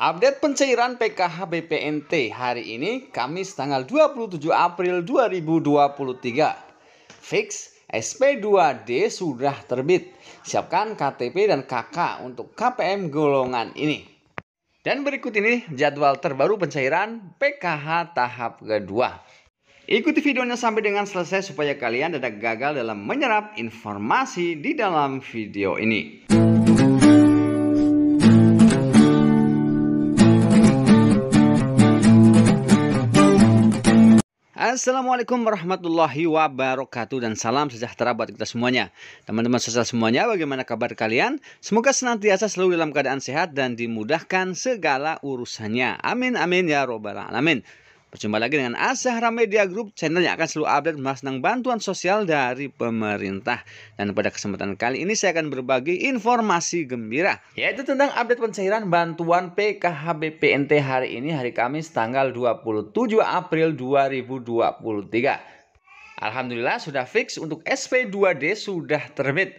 Update pencairan PKH BPNT hari ini Kamis tanggal 27 April 2023. Fix SP2D sudah terbit. Siapkan KTP dan KK untuk KPM golongan ini. Dan berikut ini jadwal terbaru pencairan PKH tahap kedua. Ikuti videonya sampai dengan selesai supaya kalian tidak gagal dalam menyerap informasi di dalam video ini. Assalamualaikum warahmatullahi wabarakatuh dan salam sejahtera buat kita semuanya. Teman-teman sosial semuanya, bagaimana kabar kalian? Semoga senantiasa selalu dalam keadaan sehat dan dimudahkan segala urusannya. Amin amin ya robbal alamin. Berjumpa lagi dengan Azahra Media Group, channel yang akan selalu update membahas tentang bantuan sosial dari pemerintah. Dan pada kesempatan kali ini saya akan berbagi informasi gembira, yaitu tentang update pencairan bantuan PKH BPNT hari ini, hari Kamis, tanggal 27 April 2023. Alhamdulillah sudah fix untuk SP2D sudah terbit.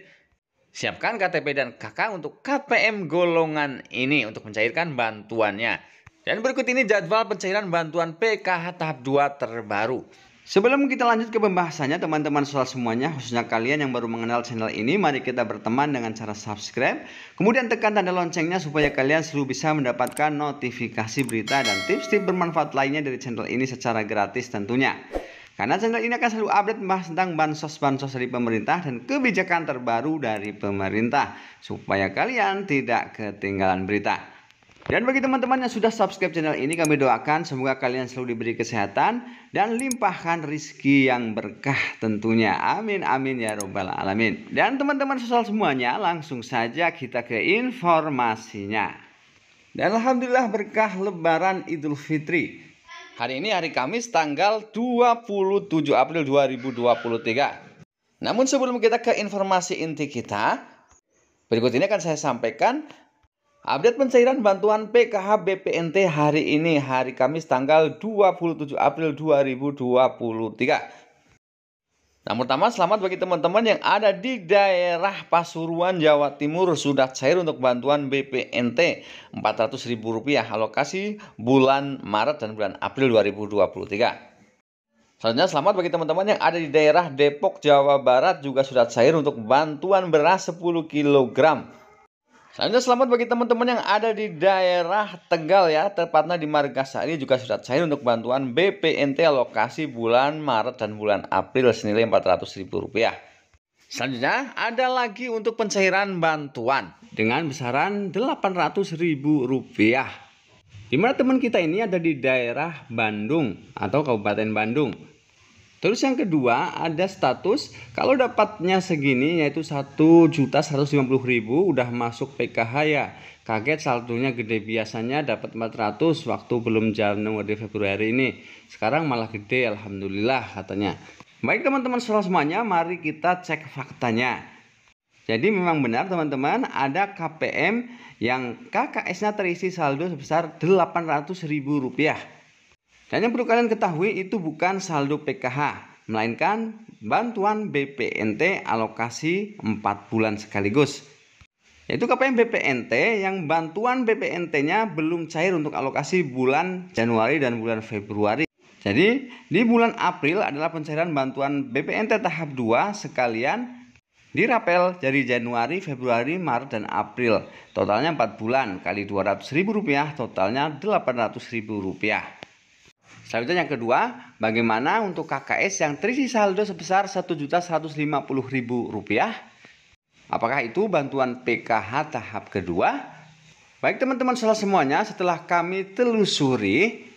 Siapkan KTP dan KK untuk KPM golongan ini untuk mencairkan bantuannya. Dan berikut ini jadwal pencairan bantuan PKH tahap 2 terbaru. Sebelum kita lanjut ke pembahasannya teman-teman soal semuanya khususnya kalian yang baru mengenal channel ini mari kita berteman dengan cara subscribe kemudian tekan tanda loncengnya supaya kalian selalu bisa mendapatkan notifikasi berita dan tips-tips bermanfaat lainnya dari channel ini secara gratis tentunya. Karena channel ini akan selalu update membahas tentang bansos-bansos dari pemerintah dan kebijakan terbaru dari pemerintah supaya kalian tidak ketinggalan berita. Dan bagi teman-teman yang sudah subscribe channel ini kami doakan semoga kalian selalu diberi kesehatan dan limpahkan rizki yang berkah tentunya. Amin amin ya robbal alamin. Dan teman-teman sosial semuanya langsung saja kita ke informasinya. Dan alhamdulillah berkah lebaran Idul Fitri. Hari ini hari Kamis tanggal 27 April 2023. Namun sebelum kita ke informasi inti kita, berikut ini akan saya sampaikan Update pencairan bantuan PKH BPNT hari ini hari Kamis tanggal 27 April 2023. Nah, pertama selamat bagi teman-teman yang ada di daerah Pasuruan Jawa Timur sudah cair untuk bantuan BPNT Rp400.000 alokasi bulan Maret dan bulan April 2023. Selanjutnya selamat bagi teman-teman yang ada di daerah Depok, Jawa Barat juga sudah cair untuk bantuan beras 10 kg Selanjutnya selamat bagi teman-teman yang ada di daerah Tegal ya, tepatnya di Margasari juga sudah cair untuk bantuan BPNT lokasi bulan Maret dan bulan April senilai Rp400.000. Selanjutnya ada lagi untuk pencairan bantuan dengan besaran Rp800.000. Di mana teman kita ini ada di daerah Bandung atau Kabupaten Bandung. Terus yang kedua ada status kalau dapatnya segini yaitu satu ribu udah masuk PKH ya. Kaget saldonya gede biasanya dapat 400 waktu belum Januari Februari ini. Sekarang malah gede alhamdulillah katanya. Baik teman-teman semuanya mari kita cek faktanya. Jadi memang benar teman-teman ada KPM yang KKS-nya terisi saldo sebesar ribu rupiah. Dan yang perlu kalian ketahui itu bukan saldo PKH, melainkan bantuan BPNT alokasi 4 bulan sekaligus. Yaitu KPM BPNT yang bantuan BPNT-nya belum cair untuk alokasi bulan Januari dan bulan Februari. Jadi di bulan April adalah pencairan bantuan BPNT tahap 2 sekalian dirapel dari Januari, Februari, Maret, dan April. Totalnya 4 bulan kali 200 ribu rupiah, totalnya 800 ribu rupiah. Selanjutnya yang kedua, bagaimana untuk KKS yang terisi saldo sebesar Rp1.150.000? Apakah itu bantuan PKH tahap kedua? Baik teman-teman salah semuanya, setelah kami telusuri,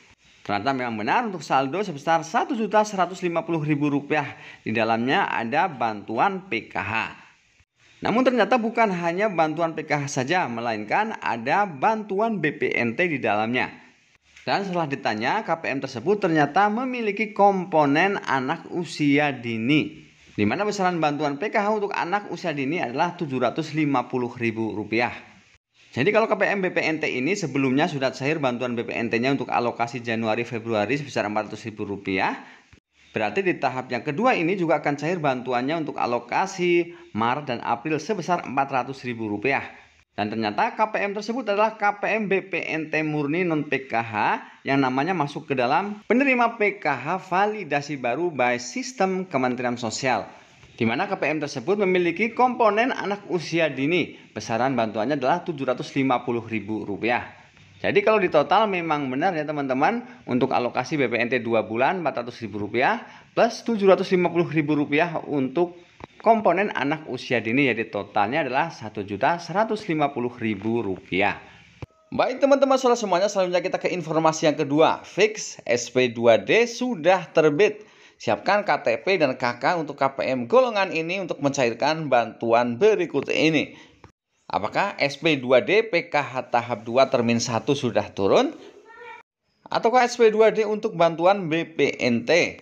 ternyata memang benar untuk saldo sebesar Rp1.150.000 di dalamnya ada bantuan PKH. Namun ternyata bukan hanya bantuan PKH saja, melainkan ada bantuan BPNT di dalamnya. Dan setelah ditanya, KPM tersebut ternyata memiliki komponen anak usia dini. Di mana besaran bantuan PKH untuk anak usia dini adalah Rp750.000. Jadi kalau KPM BPNT ini sebelumnya sudah cair bantuan BPNT-nya untuk alokasi Januari Februari sebesar Rp400.000. Berarti di tahap yang kedua ini juga akan cair bantuannya untuk alokasi Maret dan April sebesar Rp400.000. Dan ternyata KPM tersebut adalah KPM BPNT murni non PKH yang namanya masuk ke dalam penerima PKH validasi baru by sistem Kementerian Sosial. Di mana KPM tersebut memiliki komponen anak usia dini. Besaran bantuannya adalah Rp750.000. Jadi kalau di total memang benar ya teman-teman untuk alokasi BPNT 2 bulan Rp400.000 plus Rp750.000 untuk komponen anak usia dini jadi totalnya adalah Rp1.150.000. Baik teman-teman soal semuanya, selanjutnya kita ke informasi yang kedua. Fix SP2D sudah terbit. Siapkan KTP dan KK untuk KPM golongan ini untuk mencairkan bantuan berikut ini. Apakah SP2D PKH tahap 2 termin 1 sudah turun? Ataukah SP2D untuk bantuan BPNT?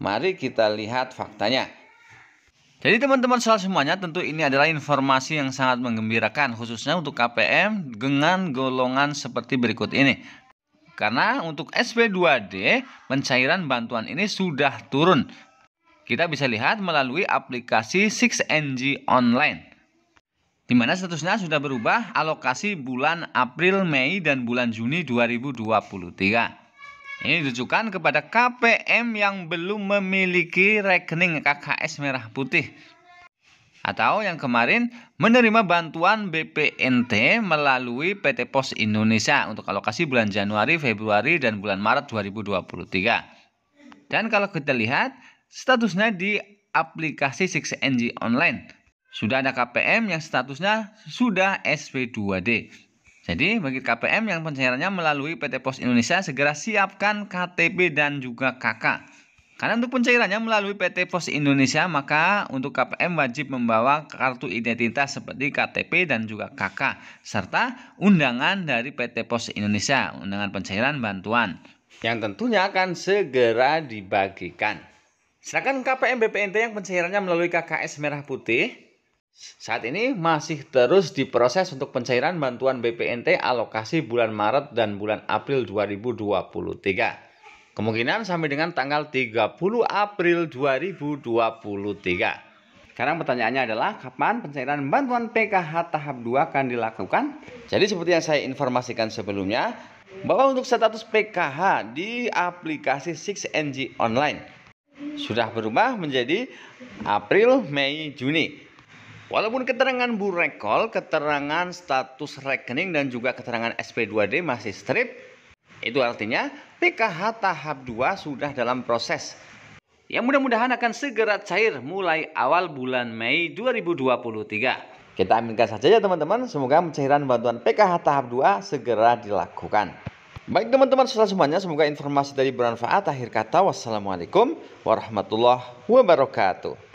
Mari kita lihat faktanya. Jadi teman-teman salah semuanya tentu ini adalah informasi yang sangat menggembirakan khususnya untuk KPM dengan golongan seperti berikut ini. Karena untuk SP2D pencairan bantuan ini sudah turun. Kita bisa lihat melalui aplikasi 6NG Online. Di mana statusnya sudah berubah alokasi bulan April, Mei, dan bulan Juni 2023. Ini ditujukan kepada KPM yang belum memiliki rekening KKS Merah Putih atau yang kemarin menerima bantuan BPNT melalui PT Pos Indonesia untuk alokasi bulan Januari, Februari, dan bulan Maret 2023. Dan kalau kita lihat statusnya di aplikasi 6NG Online. Sudah ada KPM yang statusnya sudah SP2D. Jadi bagi KPM yang pencairannya melalui PT Pos Indonesia segera siapkan KTP dan juga KK. Karena untuk pencairannya melalui PT Pos Indonesia maka untuk KPM wajib membawa kartu identitas seperti KTP dan juga KK serta undangan dari PT Pos Indonesia, undangan pencairan bantuan yang tentunya akan segera dibagikan. Sedangkan KPM BPNT yang pencairannya melalui KKS Merah Putih saat ini masih terus diproses untuk pencairan bantuan BPNT alokasi bulan Maret dan bulan April 2023. Kemungkinan sampai dengan tanggal 30 April 2023. Sekarang pertanyaannya adalah kapan pencairan bantuan PKH tahap 2 akan dilakukan? Jadi seperti yang saya informasikan sebelumnya, bahwa untuk status PKH di aplikasi 6NG online sudah berubah menjadi April, Mei, Juni. Walaupun keterangan bu rekol, keterangan status rekening dan juga keterangan SP2D masih strip, itu artinya PKH tahap 2 sudah dalam proses. Yang mudah-mudahan akan segera cair mulai awal bulan Mei 2023. Kita aminkan saja ya teman-teman, semoga pencairan bantuan PKH tahap 2 segera dilakukan. Baik teman-teman setelah semuanya, semoga informasi dari bermanfaat. Akhir kata, wassalamualaikum warahmatullahi wabarakatuh.